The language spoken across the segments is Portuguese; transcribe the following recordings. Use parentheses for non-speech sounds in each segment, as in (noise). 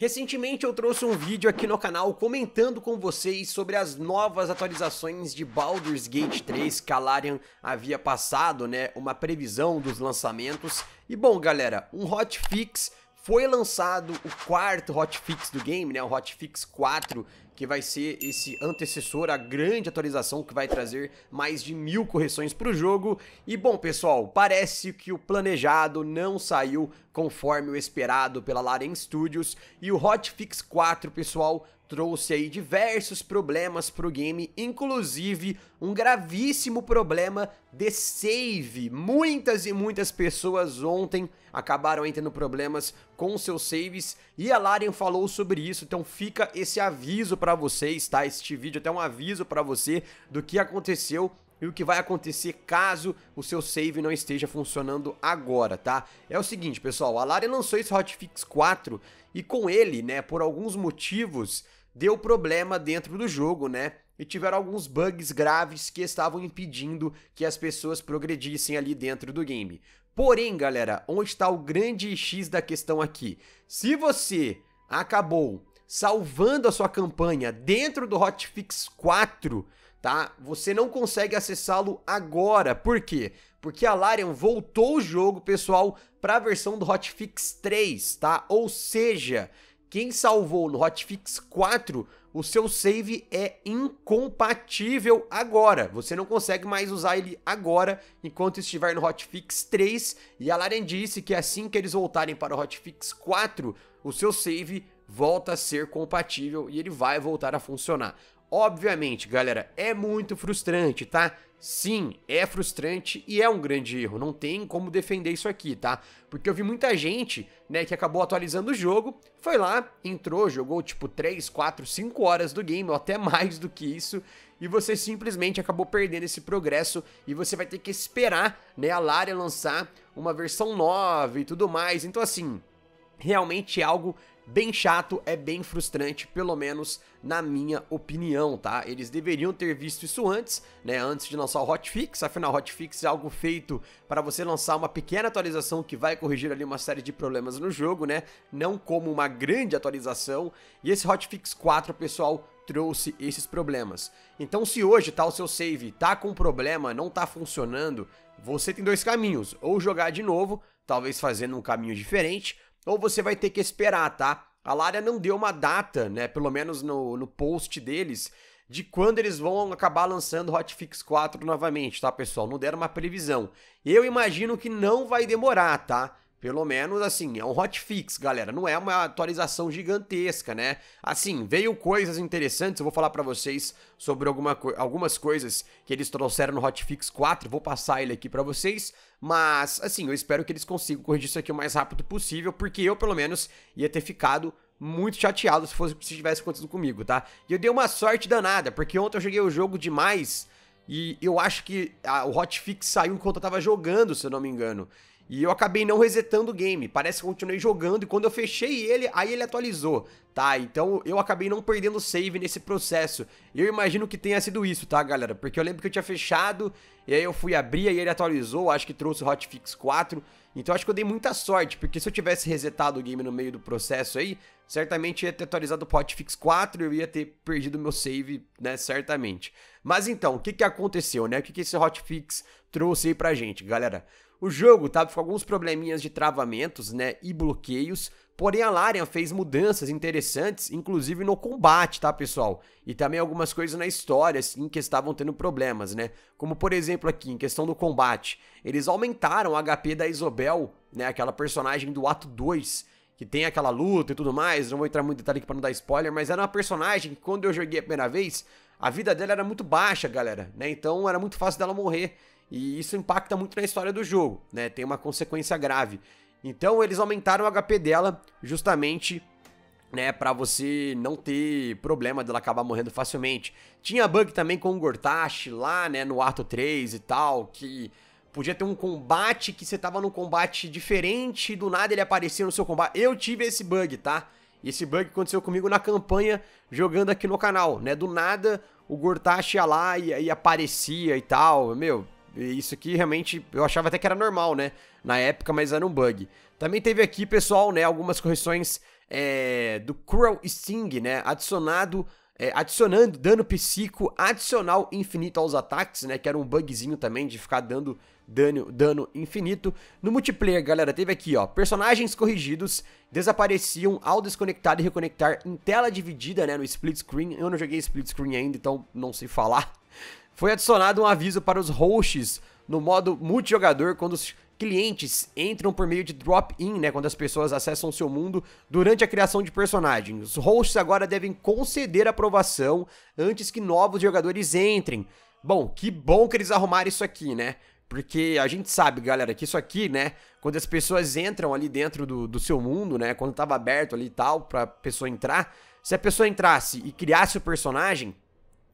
Recentemente eu trouxe um vídeo aqui no canal comentando com vocês sobre as novas atualizações de Baldur's Gate 3. Calarian havia passado, né, uma previsão dos lançamentos. E bom, galera, um hotfix foi lançado o quarto hotfix do game, né, o hotfix 4, que vai ser esse antecessor, a grande atualização que vai trazer mais de mil correções para o jogo. E bom, pessoal, parece que o planejado não saiu conforme o esperado pela Laren Studios e o Hotfix 4, pessoal, trouxe aí diversos problemas para o game, inclusive um gravíssimo problema de save. Muitas e muitas pessoas ontem acabaram tendo problemas com seus saves e a Laren falou sobre isso, então fica esse aviso para para vocês, tá? Este vídeo até um aviso para você do que aconteceu e o que vai acontecer caso o seu save não esteja funcionando agora, tá? É o seguinte, pessoal, a Lara lançou esse Hotfix 4 e com ele, né, por alguns motivos, deu problema dentro do jogo, né? E tiveram alguns bugs graves que estavam impedindo que as pessoas progredissem ali dentro do game. Porém, galera, onde está o grande X da questão aqui? Se você acabou salvando a sua campanha dentro do Hotfix 4, tá? Você não consegue acessá-lo agora. Por quê? Porque a Larian voltou o jogo, pessoal, para a versão do Hotfix 3, tá? Ou seja, quem salvou no Hotfix 4, o seu save é incompatível agora. Você não consegue mais usar ele agora, enquanto estiver no Hotfix 3. E a Larian disse que assim que eles voltarem para o Hotfix 4, o seu save volta a ser compatível e ele vai voltar a funcionar. Obviamente, galera, é muito frustrante, tá? Sim, é frustrante e é um grande erro, não tem como defender isso aqui, tá? Porque eu vi muita gente, né, que acabou atualizando o jogo, foi lá, entrou, jogou tipo 3, 4, 5 horas do game, ou até (laughs) mais do que isso, e você simplesmente acabou perdendo esse progresso e você vai ter que esperar, né, a Lara lançar uma versão nova e tudo mais. Então assim, realmente é algo bem chato, é bem frustrante, pelo menos na minha opinião, tá? Eles deveriam ter visto isso antes, né? Antes de lançar o hotfix, afinal, hotfix é algo feito para você lançar uma pequena atualização que vai corrigir ali uma série de problemas no jogo, né? Não como uma grande atualização. E esse hotfix 4, pessoal, trouxe esses problemas. Então, se hoje tá o seu save tá com problema, não tá funcionando, você tem dois caminhos: ou jogar de novo, talvez fazendo um caminho diferente ou você vai ter que esperar, tá? A Lara não deu uma data, né? Pelo menos no, no post deles, de quando eles vão acabar lançando Hotfix 4 novamente, tá, pessoal? Não deram uma previsão. Eu imagino que não vai demorar, tá? Pelo menos, assim, é um hotfix, galera. Não é uma atualização gigantesca, né? Assim, veio coisas interessantes. Eu vou falar pra vocês sobre alguma co algumas coisas que eles trouxeram no hotfix 4. Vou passar ele aqui pra vocês. Mas, assim, eu espero que eles consigam corrigir isso aqui o mais rápido possível. Porque eu, pelo menos, ia ter ficado muito chateado se, fosse, se tivesse acontecido comigo, tá? E eu dei uma sorte danada, porque ontem eu joguei o jogo demais... E eu acho que a, o hotfix saiu enquanto eu tava jogando, se eu não me engano. E eu acabei não resetando o game, parece que continuei jogando e quando eu fechei ele, aí ele atualizou, tá? Então eu acabei não perdendo save nesse processo. Eu imagino que tenha sido isso, tá, galera? Porque eu lembro que eu tinha fechado, e aí eu fui abrir e ele atualizou, acho que trouxe o hotfix 4. Então acho que eu dei muita sorte, porque se eu tivesse resetado o game no meio do processo aí, certamente ia ter atualizado o hotfix 4 e eu ia ter perdido meu save, né, certamente. Mas então, o que que aconteceu, né? O que que esse hotfix trouxe aí pra gente, galera? O jogo estava tá? com alguns probleminhas de travamentos né, e bloqueios, porém a Larian fez mudanças interessantes, inclusive no combate, tá pessoal? E também algumas coisas na história assim, que estavam tendo problemas, né? Como por exemplo aqui, em questão do combate, eles aumentaram o HP da Isobel, né, aquela personagem do ato 2, que tem aquela luta e tudo mais, não vou entrar muito em detalhe aqui pra não dar spoiler, mas era uma personagem que quando eu joguei a primeira vez, a vida dela era muito baixa, galera, né? Então era muito fácil dela morrer. E isso impacta muito na história do jogo, né? Tem uma consequência grave. Então eles aumentaram o HP dela justamente né, para você não ter problema dela acabar morrendo facilmente. Tinha bug também com o Gortashi lá, né, no ato 3 e tal, que podia ter um combate que você tava num combate diferente e do nada ele aparecia no seu combate. Eu tive esse bug, tá? Esse bug aconteceu comigo na campanha jogando aqui no canal, né? Do nada o Gortashi ia lá e, e aparecia e tal. Meu, isso aqui realmente eu achava até que era normal, né? Na época, mas era um bug. Também teve aqui, pessoal, né? Algumas correções é, do Cruel Sting, né? Adicionado é, adicionando dano psíquico adicional infinito aos ataques, né? Que era um bugzinho também de ficar dando dano, dano infinito. No multiplayer, galera, teve aqui, ó, personagens corrigidos desapareciam ao desconectar e reconectar em tela dividida, né? No split screen. Eu não joguei split screen ainda, então não sei falar foi adicionado um aviso para os hosts no modo multijogador quando os clientes entram por meio de drop-in, né, quando as pessoas acessam o seu mundo durante a criação de personagens. Os hosts agora devem conceder aprovação antes que novos jogadores entrem. Bom, que bom que eles arrumaram isso aqui, né? Porque a gente sabe, galera, que isso aqui, né? Quando as pessoas entram ali dentro do, do seu mundo, né? Quando tava aberto ali e tal, pra pessoa entrar. Se a pessoa entrasse e criasse o personagem,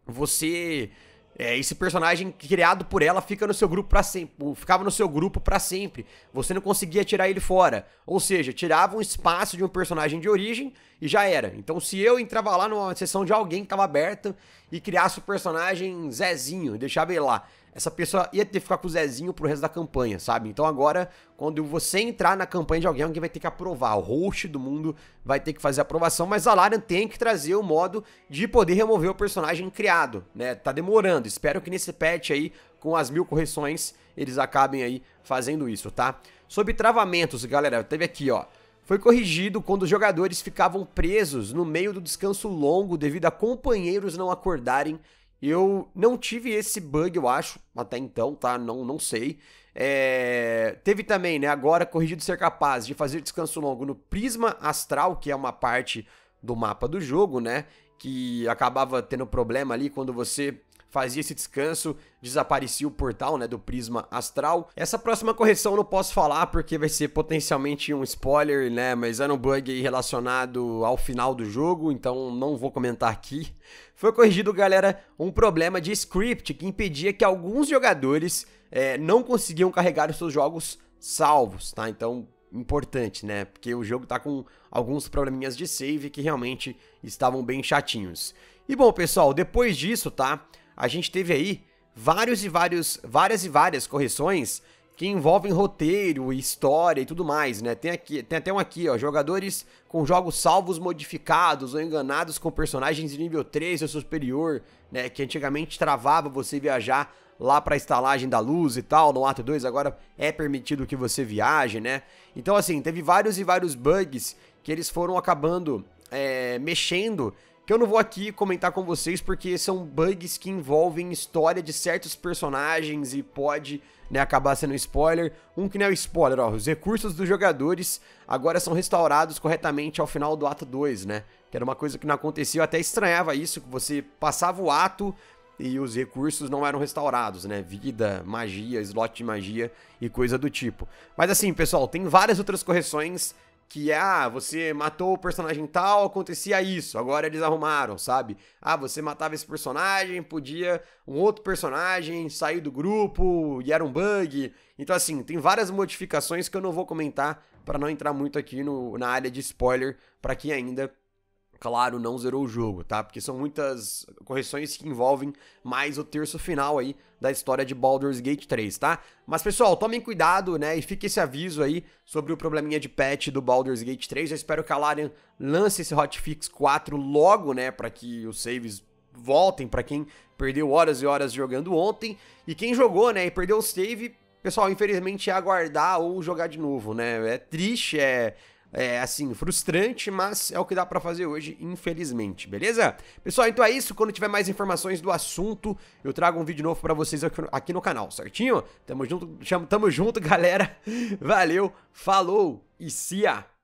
você é, esse personagem criado por ela fica no seu grupo para sempre, ficava no seu grupo para sempre. Você não conseguia tirar ele fora, ou seja, tirava um espaço de um personagem de origem e já era. Então, se eu entrava lá numa sessão de alguém que estava aberta e criasse o personagem Zezinho, deixava ele lá, essa pessoa ia ter que ficar com o Zezinho pro resto da campanha, sabe? Então agora, quando você entrar na campanha de alguém, alguém vai ter que aprovar. O host do mundo vai ter que fazer a aprovação, mas a Larian tem que trazer o modo de poder remover o personagem criado, né? Tá demorando. Espero que nesse patch aí, com as mil correções, eles acabem aí fazendo isso, tá? Sobre travamentos, galera, teve aqui, ó foi corrigido quando os jogadores ficavam presos no meio do descanso longo devido a companheiros não acordarem. Eu não tive esse bug, eu acho, até então, tá? Não, não sei. É... Teve também, né? Agora corrigido ser capaz de fazer descanso longo no prisma astral, que é uma parte do mapa do jogo, né? Que acabava tendo problema ali quando você fazia esse descanso, desaparecia o portal né, do prisma astral. Essa próxima correção eu não posso falar porque vai ser potencialmente um spoiler, né? Mas era um bug relacionado ao final do jogo, então não vou comentar aqui. Foi corrigido, galera, um problema de script que impedia que alguns jogadores é, não conseguiam carregar os seus jogos salvos, tá? Então, importante, né? Porque o jogo tá com alguns probleminhas de save que realmente estavam bem chatinhos. E bom, pessoal, depois disso, tá? a gente teve aí vários e vários, várias e várias correções que envolvem roteiro, história e tudo mais, né? Tem aqui, tem até um aqui, ó, jogadores com jogos salvos modificados ou enganados com personagens de nível 3 ou superior, né, que antigamente travava você viajar lá para a estalagem da luz e tal, no ato 2 agora é permitido que você viaje, né? Então assim, teve vários e vários bugs que eles foram acabando é, mexendo que eu não vou aqui comentar com vocês porque são bugs que envolvem história de certos personagens e pode né, acabar sendo spoiler. Um que não é spoiler, ó, os recursos dos jogadores agora são restaurados corretamente ao final do ato 2, né? Que era uma coisa que não acontecia, eu até estranhava isso, que você passava o ato e os recursos não eram restaurados, né? Vida, magia, slot de magia e coisa do tipo. Mas assim, pessoal, tem várias outras correções que é, ah, você matou o personagem tal, acontecia isso, agora eles arrumaram, sabe? Ah, você matava esse personagem, podia um outro personagem sair do grupo e era um bug. Então assim, tem várias modificações que eu não vou comentar para não entrar muito aqui no, na área de spoiler para quem ainda Claro, não zerou o jogo, tá? Porque são muitas correções que envolvem mais o terço final aí da história de Baldur's Gate 3, tá? Mas pessoal, tomem cuidado, né? E fica esse aviso aí sobre o probleminha de patch do Baldur's Gate 3. Eu espero que a Larian lance esse hotfix 4 logo, né, para que os saves voltem para quem perdeu horas e horas jogando ontem. E quem jogou, né, e perdeu o save, pessoal, infelizmente é aguardar ou jogar de novo, né? É triste, é é assim, frustrante, mas é o que dá para fazer hoje, infelizmente, beleza? Pessoal, então é isso. Quando tiver mais informações do assunto, eu trago um vídeo novo para vocês aqui no canal, certinho? Tamo junto, tamo junto, (laughs) galera. Valeu, falou e se